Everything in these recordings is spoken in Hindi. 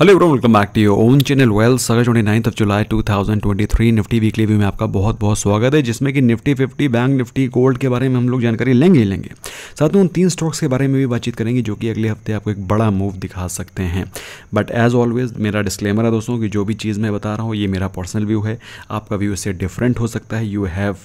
Hello bro welcome back to your own channel well Sagar twenty ninth of July 2023 Nifty weekly view में आपका बहुत बहुत स्वागत है जिसमें कि Nifty fifty Bank Nifty gold के बारे में हम लोग जानकारी लेंगे ही लेंगे साथ में उन तीन स्टॉक्स के बारे में भी बातचीत करेंगे जो कि अगले हफ्ते आपको एक बड़ा मूव दिखा सकते हैं बट एज ऑलवेज मेरा डिस्क्लेमर है दोस्तों की जो भी चीज़ मैं बता रहा हूँ ये मेरा पर्सनल व्यू है आपका व्यू इससे डिफरेंट हो सकता है you have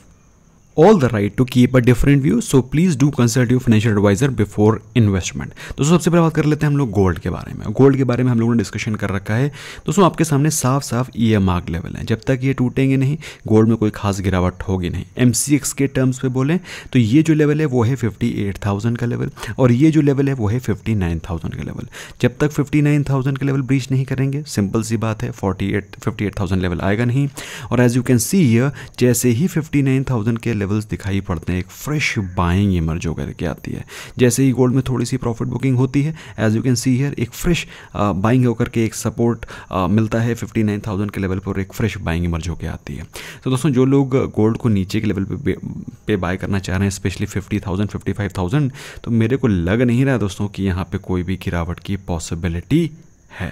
all the right to keep a different view so please do consult you financial advisor before investment दोस्तों सबसे पहले बात कर लेते हैं हम लोग गोल्ड के बारे में गोल्ड के बारे में हम लोगों ने डिस्कशन कर रखा है दोस्तों आपके सामने साफ साफ ये मार्क लेवल है जब तक ये टूटेंगे नहीं गोल्ड में कोई खास गिरावट होगी नहीं एम के टर्म्स पे बोलें तो ये जो लेवल है वो है फिफ्टी का लेवल और ये जो लेवल है वो है फिफ्टी का लेवल जब तक फिफ्टी का लेवल ब्रीच नहीं करेंगे सिंपल सी बात है फोर्टी एट लेवल आएगा नहीं और एज यू कैन सी जैसे ही फिफ्टी के लेवल्स दिखाई पड़ते हैं एक फ्रेश बाइंग इमर्ज होकर के आती है जैसे ही गोल्ड में थोड़ी सी प्रॉफिट बुकिंग होती है as you can see here एक फ्रेश बाइंग uh, होकर के एक सपोर्ट uh, मिलता है फिफ्टी नाइन थाउजेंड के लेवल पर एक फ्रेश बाइंग इमर्ज होकर आती है तो दोस्तों जो लोग गोल्ड को नीचे के लेवल पर पे बाय करना चाह रहे हैं specially fifty thousand fifty five thousand तो मेरे को लग नहीं रहा दोस्तों कि यहाँ पे कोई भी गिरावट की पॉसिबिलिटी है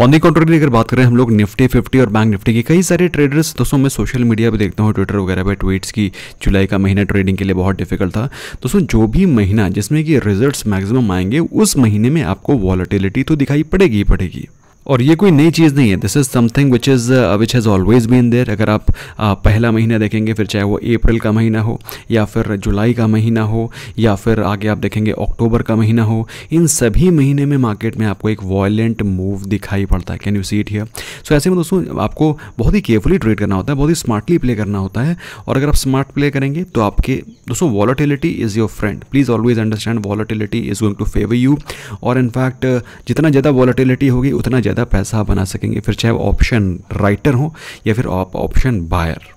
ऑन दी कंट्रोल अगर बात करें हम लोग निफ्टी फिफ्टी और बैंक निफ्टी की कई सारे ट्रेडर्स दोस्तों मैं सोशल मीडिया पर देखता हूँ ट्विटर वगैरह पर ट्वीट्स की जुलाई का महीना ट्रेडिंग के लिए बहुत डिफिकल्ट था दोस्तों जो भी महीना जिसमें कि रिजल्ट मैक्सिमम आएंगे उस महीने में आपको वॉलिटिलिटी तो दिखाई पड़ेगी ही पड़ेगी और ये कोई नई चीज़ नहीं है this is something which is which has always been there अगर आप आ, पहला महीना देखेंगे फिर चाहे वो अप्रैल का महीना हो या फिर जुलाई का महीना हो या फिर आगे आप देखेंगे अक्टूबर का महीना हो इन सभी महीने में मार्केट में आपको एक वॉयलेंट मूव दिखाई पड़ता है can you see it here so ऐसे में दोस्तों आपको बहुत ही केयरफुली ट्रेड करना होता है बहुत ही स्मार्टली प्ले करना होता है और अगर आप स्मार्ट प्ले करेंगे तो आपके दोस्तों volatility is your friend please always understand volatility is going to favour you और इनफैक्ट जितना ज़्यादा वॉलेटिलिटी होगी उतना ज़्यादा पैसा आप बना सकेंगे फिर चाहे ऑप्शन राइटर हो या फिर आप ऑप्शन बायर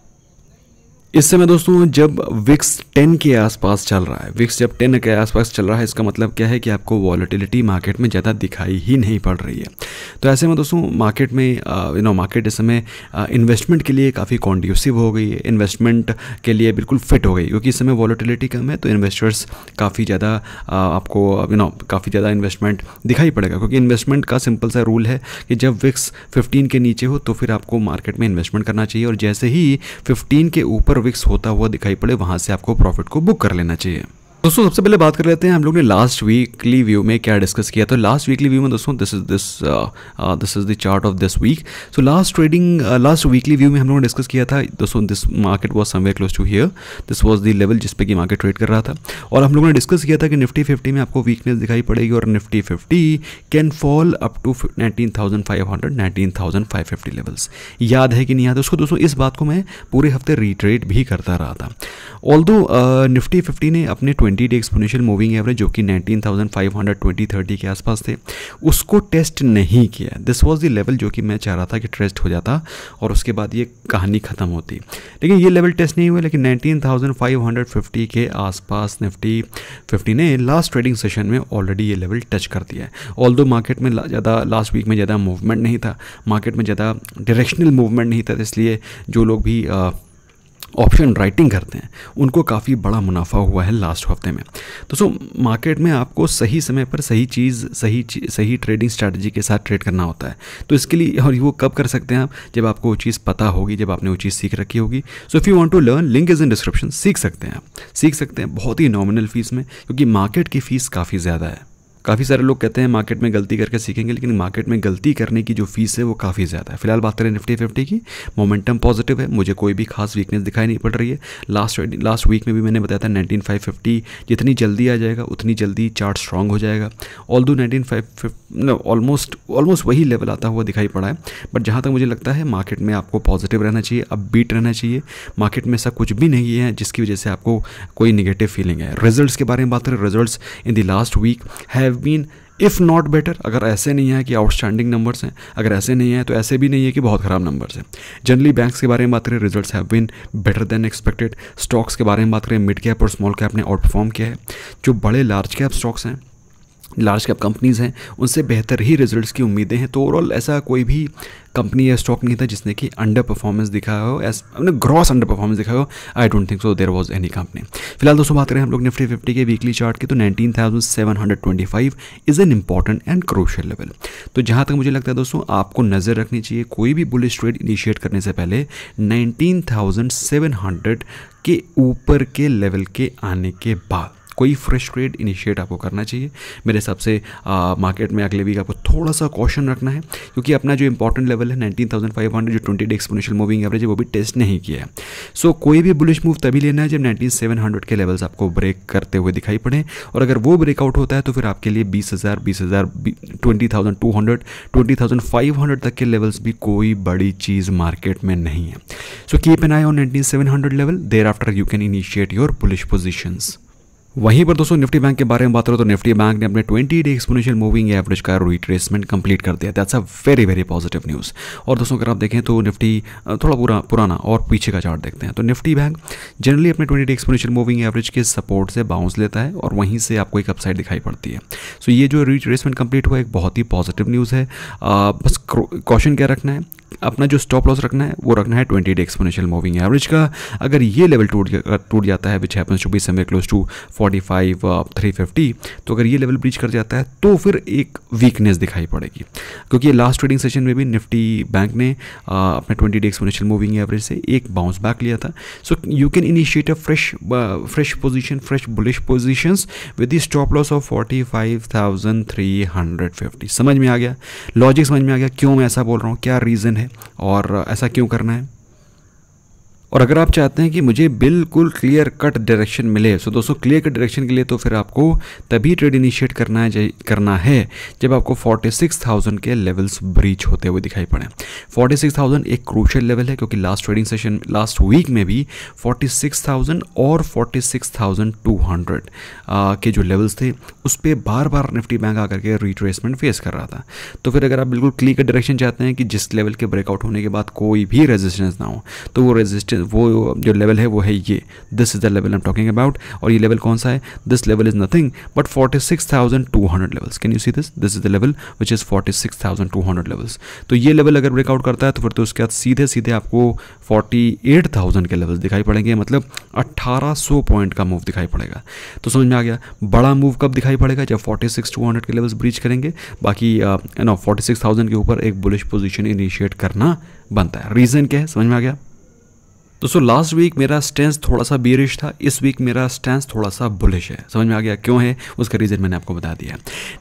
इस समय दोस्तों जब विक्स 10 के आसपास चल रहा है विक्स जब 10 के आसपास चल रहा है इसका मतलब क्या है कि आपको वॉलिटिलिटी मार्केट में ज़्यादा दिखाई ही नहीं पड़ रही है तो ऐसे में दोस्तों मार्केट में यू नो मार्केट इस समय इन्वेस्टमेंट uh, के लिए काफ़ी कॉन्ड्यूसिव हो गई है इन्वेस्टमेंट के लिए बिल्कुल फिट हो गई क्योंकि इस समय वॉलीटिलिटी कम है तो इन्वेस्टर्स काफ़ी ज़्यादा uh, आपको यू नो काफ़ी ज़्यादा इन्वेस्टमेंट दिखाई पड़ेगा क्योंकि इन्वेस्टमेंट का सिंपल सा रूल है कि जब विक्स फिफ्टीन के नीचे हो तो फिर आपको मार्केट में इन्वेस्टमेंट करना चाहिए और जैसे ही फिफ्टीन के ऊपर विक्स होता हुआ दिखाई पड़े वहाँ से आपको प्रॉफिट को बुक कर लेना चाहिए दोस्तों सबसे पहले बात कर लेते हैं हम लोग ने लास्ट वीकली व्यू में क्या डिस्कस किया तो लास्ट वीकली व्यू में दोस्तों this is this this is the chart of this week so last trading last weekly view में हम लोगों ने डिस्कस किया था दोस्तों this market was somewhere close to here this was the level जिस पे कि मार्केट ट्रेड कर रहा था और हम लोगों ने डिस्कस किया था कि निफ्टी फिफ्टी में आपको वीकनेस दिखाई पड़ेगी और Nifty fifty can fall up to nineteen thousand five hundred nineteen thousand five fifty levels याद है कि नहीं याद उसको दोस्तों इस बात को मैं पूरे हफ्ते रिट्रेड भी करता रहा था ऑल निफ्टी फिफ्टी ने अपने twenty twenty day exponential moving average जो कि nineteen thousand five hundred twenty thirty के आसपास थे उसको टेस्ट नहीं किया दिस वॉज द लेवल जो कि मैं चाह रहा था कि टेस्ट हो जाता और उसके बाद ये कहानी ख़त्म होती लेकिन ये लेवल टेस्ट नहीं हुआ लेकिन nineteen thousand five hundred fifty के आसपास निफ्टी फिफ्टी ने लास्ट ट्रेडिंग सेशन में ऑलरेडी ये लेवल टच कर दिया है ऑल मार्केट में ज़्यादा लास्ट वीक में ज़्यादा मूवमेंट नहीं था मार्केट में ज़्यादा डायरेक्शनल मूवमेंट नहीं था इसलिए जो लोग भी आ, ऑप्शन राइटिंग करते हैं उनको काफ़ी बड़ा मुनाफा हुआ है लास्ट हफ्ते में दोस्तों मार्केट में आपको सही समय पर सही चीज़ सही चीज़, सही ट्रेडिंग स्ट्रैटेजी के साथ ट्रेड करना होता है तो इसके लिए और वो कब कर सकते हैं आप जब आपको वो चीज़ पता होगी जब आपने वो चीज़ सीख रखी होगी so if you want to learn link is in description सीख सकते हैं आप सीख सकते हैं बहुत ही नॉमिनल फीस में क्योंकि मार्केट की फ़ीस काफ़ी ज़्यादा है काफ़ी सारे लोग कहते हैं मार्केट में गलती करके सीखेंगे लेकिन मार्केट में गलती करने की जो फीस है वो काफ़ी ज़्यादा है फिलहाल बात करें निफ्टी फिफ्टी की मोमेंटम पॉजिटिव है मुझे कोई भी खास वीकनेस दिखाई नहीं पड़ रही है लास्ट लास्ट वीक में भी मैंने बताया था नाइनटीन फाइव फिफ्टी जितनी जल्दी आ जाएगा उतनी जल्दी चार्ट स्ट्रांग हो जाएगा although nineteen five almost almost वही लेवल आता हुआ दिखाई पड़ा है बट जहाँ तक मुझे लगता है मार्केट में आपको पॉजिटिव रहना चाहिए अब बीट रहना चाहिए मार्केट में ऐसा कुछ भी नहीं है जिसकी वजह से आपको कोई निगेटिव फीलिंग है रिजल्ट्स के बारे में बात करें results in the last week have have been if not better अगर ऐसे नहीं है कि आउटस्टैंडिंग नंबर्स हैं अगर ऐसे नहीं है तो ऐसे भी नहीं है कि बहुत ख़राब नंबर्स हैं जनरली बैंक्स के बारे में बात करें results have been better than expected stocks के बारे में बात करें मिड कैप और स्मॉल कैप ने आउट परफॉर्म किया है जो बड़े लार्ज कैप स्टॉक्स हैं लार्ज कैप कंपनीज़ हैं उनसे बेहतर ही रिजल्ट्स की उम्मीदें हैं तो ओवरऑल ऐसा कोई भी कंपनी या स्टॉक नहीं था जिसने कि अंडर परफॉर्मेंस दिखाया हो एस ग्रॉस अंडर परफॉर्मेंस दिखाया हो I don't think so there was any company फिलहाल दोस्तों बात करें हम लोग निफ्टी फिफ्टी के वीकली चार्ट की तो five is an important and crucial level तो जहाँ तक मुझे लगता है दोस्तों आपको नज़र रखनी चाहिए कोई भी बुलिस ट्रेड इनिशिएट करने से पहले हंड्रेड के ऊपर के लेवल के आने के बाद कोई फ्रेश ट्रेड इनिशिएट आपको करना चाहिए मेरे हिसाब से मार्केट में अगले वीक आपको थोड़ा सा कॉशन रखना है क्योंकि अपना जो इंपॉर्टेंट लेवल है नाइनटीन थाउजेंड फाइव हंड्रेड जो twenty day exponential moving average है वो भी टेस्ट नहीं किया है सो so, कोई भी बुलिश मूव तभी लेना है जब नाइनटीन सेवन हंड्रेड के लेवल्स आपको ब्रेक करते हुए दिखाई पड़े और अगर वो ब्रेकआउट होता है तो फिर आपके लिए बीस हज़ार बीस हज़ार twenty thousand two hundred twenty thousand five hundred तक के लेवल्स भी कोई बड़ी चीज़ मार्केट में नहीं है so keep an eye on nineteen seven hundred level thereafter you can initiate your bullish positions वहीं पर दोस्तों निफ्टी बैंक के बारे में बात करें तो निफ्टी बैंक ने अपने 20 डे एक्सपोनेंशियल मूविंग एवरेज का रिट्रेसमेंट कंप्लीट कर दिया that's a very very positive news और दोस्तों अगर आप देखें तो निफ्टी थोड़ा पूरा पुराना और पीछे का चार्ट देखते हैं तो निफ्टी बैंक जनरली अपने twenty day exponential moving average के सपोर्ट से बाउंस लेता है और वहीं से आपको एक अपसाइड दिखाई पड़ती है सो so, ये जो रिट्रेसमेंट कंप्लीट हुआ एक बहुत ही पॉजिटिव न्यूज़ है आ, बस कॉशन क्या रखना है अपना जो स्टॉप लॉस रखना है वो रखना है twenty day exponential moving average का अगर ये लेवल टूट टूट जाता है which happens to be somewhere close to forty five three fifty तो अगर ये लेवल ब्रीच कर जाता है तो फिर एक वीकनेस दिखाई पड़ेगी क्योंकि लास्ट ट्रेडिंग सेशन में भी निफ्टी बैंक ने uh, अपने twenty day exponential moving average से एक बाउंस बैक लिया था so you can initiate a fresh fresh position fresh bullish position with the stop loss of forty five thousand three hundred fifty समझ में आ गया लॉजिक समझ में आ गया क्यों मैं ऐसा बोल रहा हूँ क्या रीज़न है और ऐसा क्यों करना है और अगर आप चाहते हैं कि मुझे बिल्कुल क्लियर कट डायरेक्शन मिले सो दोस्तों क्लियर कट डायरेक्शन के लिए तो फिर आपको तभी ट्रेड इनिशिएट करना है करना है जब आपको फोर्टी सिक्स थाउजेंड के लेवल्स ब्रीच होते हुए दिखाई पड़े 46,000 सिक्स थाउजेंड एक क्रूशल लेवल है क्योंकि last trading session last week में भी फोर्टी सिक्स थाउजेंड और forty six thousand two hundred के जो लेवल्स थे उस पर बार बार निफ्टी बैंक आकर के रिट्रेसमेंट फेस कर रहा था तो फिर अगर आप बिल्कुल क्लियर कट डायरेक्शन चाहते हैं कि जिस लेवल के ब्रेकआउट होने के बाद कोई भी रेजिस्टेंस ना हो तो वो रेजिस्टेंस वो जो लेवल है वो है ये this is the level I am talking about और ये लेवल कौन सा है this level is nothing but forty six thousand two hundred levels can you see this this is the level which is forty six thousand two hundred levels तो ये लेवल अगर ब्रेकआउट करता है तो फिर तो उसके बाद सीधे सीधे आपको फोर्टी एट थाउजेंड के लेवल्स दिखाई पड़ेंगे मतलब अट्ठारह सौ पॉइंट का मूव दिखाई पड़ेगा तो समझ में आ गया बड़ा मूव कब दिखाई पड़ेगा जब फोर्टी सिक्स टू हंड्रेड के लेवल्स ब्रीच करेंगे बाकी नो फोर्टी सिक्स थाउजेंड के ऊपर एक बुलिश पोजिशन इनिशिएट करना बनता है रीज़न क्या है समझ में आ गया दोस्तों लास्ट वीक मेरा स्टेंस थोड़ा सा बीरिश था इस वीक मेरा स्टेंस थोड़ा सा बुलिश है समझ में आ गया क्यों है उसका रीज़न मैंने आपको बता दिया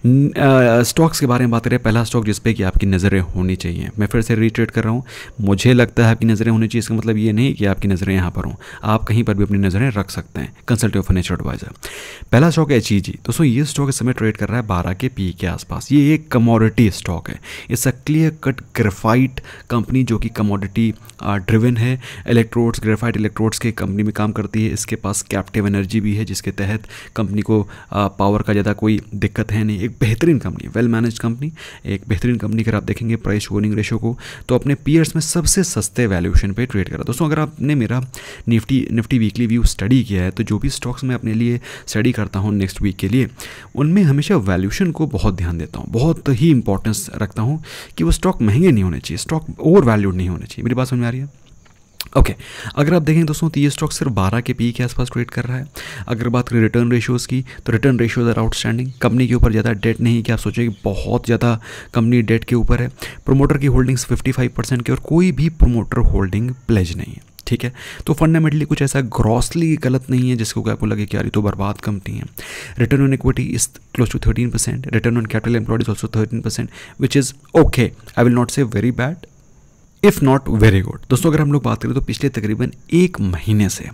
स्टॉक्स के बारे में बात करें पहला स्टॉक जिस पे कि आपकी नज़रें होनी चाहिए मैं फिर से रिट्रेट कर रहा हूँ मुझे लगता है आपकी नज़रें होनी चाहिए इसका मतलब ये नहीं कि आपकी नज़रें यहाँ पर हों आप कहीं पर भी अपनी नज़रें रख सकते हैं कंसल्टिव फाइनेंशियल एडवाइज़र पहला स्टॉक है एच e दोस्तों ये स्टॉक इस समय ट्रेड कर रहा है बारह के पी e के आसपास ये एक कमोडिटी स्टॉक है it's a clear cut graphite company जो कि कमोडिटी ड्रिवन है इलेक्ट्रोड्स ग्रेफाइट इलेक्ट्रोड्स के कंपनी में काम करती है इसके पास कैप्टिव एनर्जी भी है जिसके तहत कंपनी को पावर का ज़्यादा कोई दिक्कत है नहीं एक बेहतरीन कंपनी वेल मैनेज कंपनी एक बेहतरीन कंपनी अगर आप देखेंगे प्राइस वर्निंग रेशो को तो अपने पीयर्स में सबसे सस्ते वैल्यूएशन पे ट्रेड करा दोस्तों अगर आपने मेरा Nifty Nifty weekly view study किया है तो जो भी स्टॉक्स मैं अपने लिए स्टडी करता हूँ नेक्स्ट वीक के लिए उनमें हमेशा वैल्यूशन को बहुत ध्यान देता हूँ बहुत ही इंपॉर्टेंस रखता हूँ कि वो स्टॉक महंगे नहीं होने चाहिए स्टॉक ओवर वैल्यूड नहीं होने चाहिए मेरी बात समझ में आ रही है ओके okay, अगर आप देखें दोस्तों तो ये स्टॉक सिर्फ 12 के पी के आसपास ट्रेड कर रहा है अगर बात करें रिटर्न रेशियोज़ की तो return ratios are outstanding company के ऊपर ज़्यादा डेट नहीं कि आप सोचें कि बहुत ज़्यादा कंपनी डेट के ऊपर है प्रोमोटर की होल्डिंग्स 55 परसेंट की और कोई भी प्रोमोटर होल्डिंग प्लेज नहीं है ठीक है तो फंडामेंटली कुछ ऐसा ग्रॉसली गलत नहीं है जिसको आपको लगे कि यार तो बर्बाद कंपनी है return on equity is close to thirteen percent return on capital employed also thirteen percent which is okay I will not say very bad if not very good दोस्तों अगर हम लोग बात करें तो पिछले तकरीबन एक महीने से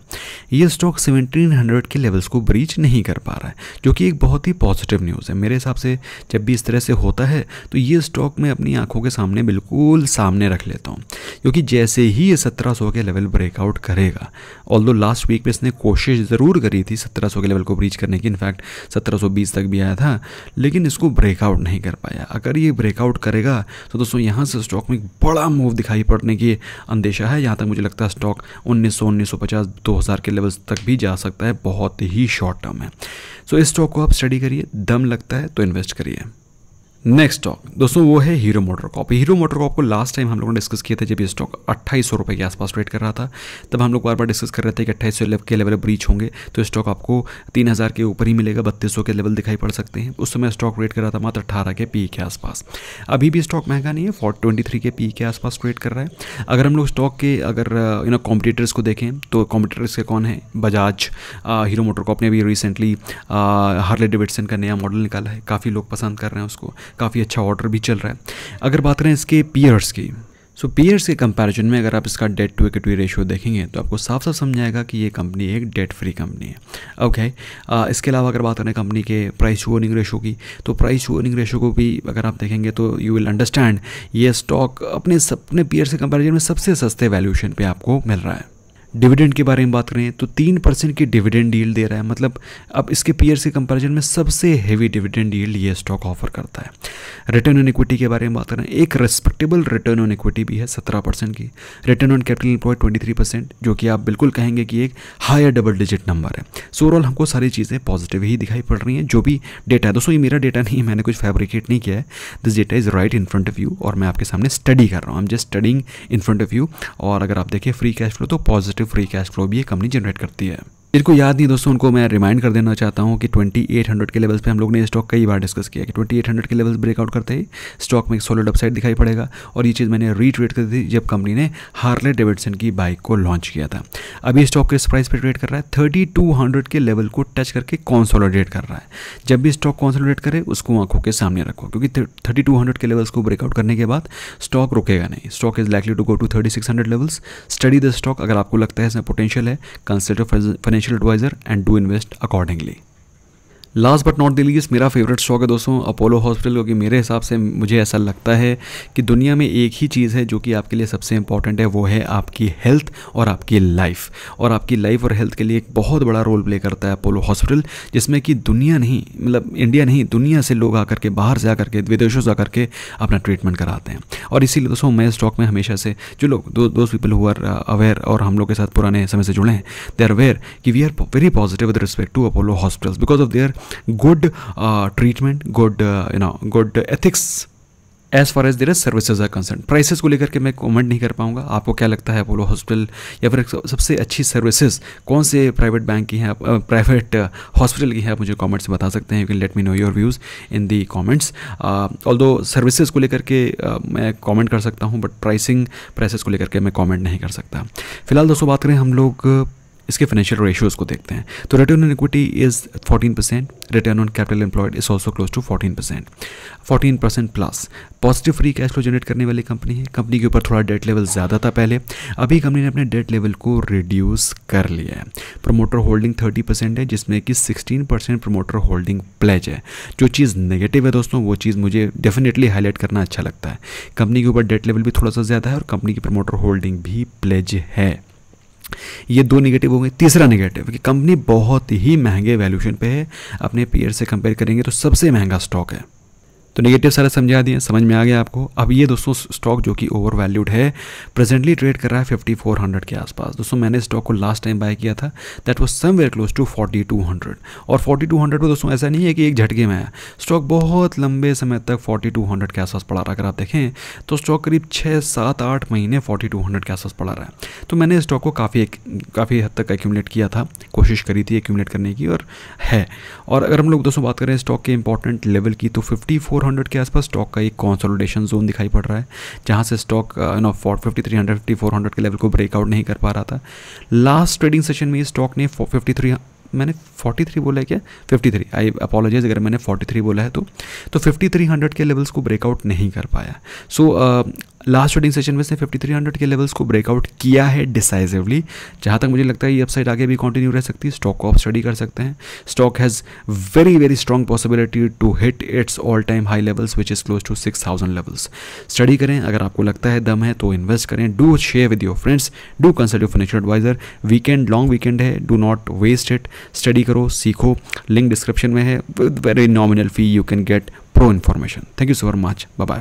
ये स्टॉक 1700 के लेवल्स को ब्रीच नहीं कर पा रहा है जो कि एक बहुत ही पॉजिटिव न्यूज़ है मेरे हिसाब से जब भी इस तरह से होता है तो ये स्टॉक मैं अपनी आंखों के सामने बिल्कुल सामने रख लेता हूँ क्योंकि जैसे ही ये सत्रह के लेवल ब्रेकआउट करेगा ऑल लास्ट वीक में इसने कोशिश ज़रूर करी थी सत्रह के लेवल को ब्रीच करने की इनफैक्ट सत्रह तक भी आया था लेकिन इसको ब्रेकआउट नहीं कर पाया अगर ये ब्रेकआउट करेगा तो दोस्तों यहाँ से स्टॉक में एक बड़ा मूव दिखाई ही पड़ने की अंदेशा है यहाँ तक मुझे लगता है स्टॉक उन्नीस सौ उन्नीस सौ पचास दो हज़ार के लेवल्स तक भी जा सकता है बहुत ही शॉर्ट टर्म है सो so, इस स्टॉक को आप स्टडी करिए दम लगता है तो इन्वेस्ट करिए नेक्स्ट स्टॉक दोस्तों वो है हीरो मोटर कॉप हीरो मोटर कॉप को लास्ट टाइम हम लोगों ने डिस्कस किया था जब ये स्टॉक अट्ठाईस सौ रुपये के आसपास ट्रेड कर रहा था तब हम लोग बार बार डिस्कस कर रहे थे कि अट्ठाईस सौ के लेवल ब्रीच होंगे तो स्टॉक आपको तीन हज़ार के ऊपर ही मिलेगा बत्तीस सौ के लेवल दिखाई पड़ सकते हैं उस समय स्टॉक रेट कर रहा था मात्र अठारह के पी के आसपास अभी भी स्टॉक महंगा नहीं है फोर ट्वेंटी थ्री के पी के आसपास ट्रेड कर रहा है अगर हम लोग स्टॉक के अगर यू नो कॉम्पिटेटर्स को देखें तो कॉम्पिटेटर्स के कौन है बजाज हीरो मोटर कॉप ने भी रिसेंटली हार्ले डेविडसन का नया मॉडल निकाला है काफ़ी लोग पसंद कर रहे हैं उसको काफ़ी अच्छा ऑर्डर भी चल रहा है अगर बात करें इसके पीयर्स की सो so, पीयर्स के कंपैरिजन में अगर आप इसका डेट टू इक्विटी रेशियो देखेंगे तो आपको साफ साफ समझ आएगा कि ये कंपनी एक डेट फ्री कंपनी है ओके okay, इसके अलावा अगर बात करें कंपनी के प्राइस टू अर्निंग रेशो की तो प्राइस टू अर्निंग रेशो को भी अगर आप देखेंगे तो यू विल अंडरस्टैंड ये स्टॉक अपने अपने पीयर्स के कंपेरिजन में सबसे सस्ते वैल्यूशन पर आपको मिल रहा है डिविडेंड के बारे में बात करें तो तीन परसेंट की डिविडेंड डील दे रहा है मतलब अब इसके पीयर्स के कंपैरिजन में सबसे हैवी डिविडेंड डील ये स्टॉक ऑफर करता है रिटर्न ऑन इक्विटी के बारे में बात करें एक रेस्पेक्टेबल रिटर्न ऑन इक्विटी भी है सत्रह परसेंट की return on capital employed twenty three percent जो कि आप बिल्कुल कहेंगे कि एक हायर डबल डिजिट नंबर है सो ओवरऑल हमको सारी चीज़ें पॉजिटिव ही दिखाई पड़ रही हैं जो भी डेटा है दोस्तों ये मेरा डेटा नहीं है मैंने कुछ फैब्रिकेट नहीं किया है this data is right in front of you और मैं आपके सामने स्टडी कर रहा हूँ I am just studying in front of you और अगर आप देखें फ्री कैश फ्लो तो positive positive free cash flow भी ये कंपनी जनरेट करती है जिनको याद नहीं दोस्तों उनको मैं रिमाइंड कर देना चाहता हूँ कि 2800 के लेवल्स पे हम लोग ने स्टॉक कई बार डिस्कस किया कि 2800 के लेवल्स ब्रेकआउट करते ही स्टॉक में एक सॉलिड अपसाइड दिखाई पड़ेगा और ये चीज़ मैंने रीट्रेड कर दी जब कंपनी ने हार्ले डेविडसन की बाइक को लॉन्च किया था अभी स्टॉक किस प्राइस पर ट्रेड कर रहा है थर्टी के लेवल को टच करके कॉन्सोलोडेट कर रहा है जब भी स्टॉक कॉन्सोलोडेट करे उसको आंखों के सामने रखो क्योंकि थर्टी के लेवल्स को ब्रेकआउट करने के बाद स्टॉक रुकेगा नहीं stock is likely to go to thirty levels study the stock अगर आपको लगता है इसमें पोटेंशियल है consider financial advisor and do invest accordingly. Last but not दिल्ली मेरा फेवरेट स्टॉक है दोस्तों अपोलो हॉस्पिटल क्योंकि मेरे हिसाब से मुझे ऐसा लगता है कि दुनिया में एक ही चीज़ है जो कि आपके लिए सबसे इंपॉर्टेंट है वो है आपकी हेल्थ और आपकी लाइफ और आपकी लाइफ और हेल्थ के लिए एक बहुत बड़ा रोल प्ले करता है अपोलो हॉस्पिटल जिसमें कि दुनिया नहीं मतलब इंडिया नहीं दुनिया से लोग आकर के बाहर से आकर के विदेशों से आकर के अपना ट्रीटमेंट कराते हैं और इसीलिए दोस्तों मैं स्टॉक में हमेशा से जो लोग दो पीपल हु आर अवेयर और हम लोग के साथ पुराने समय से जुड़े हैं दे आर अवेयर कि we are very positive with respect to Apollo hospitals because of their good treatment good you know good ethics as far as their services are concern prices को लेकर के मैं कमेंट नहीं कर पाऊंगा आपको क्या लगता है अपोलो हॉस्पिटल या फिर सबसे अच्छी सर्विसेज कौन से प्राइवेट बैंक की हैं प्राइवेट हॉस्पिटल uh, की हैं आप मुझे कमेंट्स में बता सकते हैं you can let me know your views in the comments all दो सर्विसेज को लेकर के uh, मैं कॉमेंट कर सकता हूँ बट प्राइसिंग प्राइसेज को लेकर के मैं कॉमेंट नहीं कर सकता फिलहाल दोस्तों बात करें हम लोग इसके फाइनेंशियल रेशियोज़ को देखते हैं तो return on equity is fourteen percent return on capital employed is also close to fourteen percent fourteen percent plus positive free cash flow generate करने वाली कंपनी है कंपनी के ऊपर थोड़ा डेट लेवल ज़्यादा था पहले अभी कंपनी ने अपने डेट लेवल को रिड्यूस कर लिया है प्रोमोटर होल्डिंग थर्टी परसेंट है जिसमें कि sixteen percent promoter holding pledge है जो चीज़ नेगेटिव है दोस्तों वो चीज़ मुझे डेफिनेटली हाईलाइट करना अच्छा लगता है कंपनी के ऊपर डेट लेवल भी थोड़ा सा ज़्यादा है और कंपनी की प्रोमोटर होल्डिंग भी प्लेज है ये दो नेगेटिव हो गए तीसरा नेगेटिव कि कंपनी बहुत ही महंगे वैल्यूशन पे है अपने पेयर से कंपेयर करेंगे तो सबसे महंगा स्टॉक है तो नेगेटिव सारा समझा दिए समझ में आ गया आपको अब ये दोस्तों स्टॉक जो कि ओवर वैल्यूड है प्रेजेंटली ट्रेड कर रहा है 5400 के आसपास दोस्तों मैंने स्टॉक को लास्ट टाइम बाय किया था that was somewhere close to 4200 और 4200 में दोस्तों ऐसा नहीं है कि एक झटके में आया स्टॉक बहुत लंबे समय तक फोर्टी के आसपास पड़ा रहा अगर आप देखें तो स्टॉक करीब छः सात आठ महीने फोर्टी के आसपास पड़ा रहा है तो मैंने स्टॉक को काफ़ी काफ़ी हद तक एक्यूमलेट किया था कोशिश करी थी एक्यूमलेट करने की और है और अगर हम लोग दोस्तों बात करें स्टॉक के इंपॉर्टेंट लेवल की तो फिफ्टी 4400 के आसपास स्टॉक का एक कॉन्सोलिडेशन जोन दिखाई पड़ रहा है जहाँ से stock no four fifty three hundred fifty four hundred के लेवल को ब्रेकआउट नहीं कर पा रहा था लास्ट ट्रेडिंग सेशन में स्टॉक ने फिफ्टी थ्री मैंने 43 बोला है क्या 53 आई अपोलोजाइज अगर मैंने 43 बोला है तो तो 5300 के लेवल्स को ब्रेकआउट नहीं कर पाया so so, uh, last trading session में इसने 5300 के लेवल्स को ब्रेकआउट किया है डिसाइजिवली जहाँ तक मुझे लगता है ये अपसाइड आगे भी कंटिन्यू रह सकती है स्टॉक को आप स्टडी कर सकते हैं stock has very very strong possibility to hit its all time high levels which is close to six thousand levels study करें अगर आपको लगता है दम है तो इन्वेस्ट करें do share with your friends do consult your financial advisor weekend long weekend है do not waste it study करो सीखो लिंक डिस्क्रिप्शन में है with very nominal fee you can get pro information thank you so much bye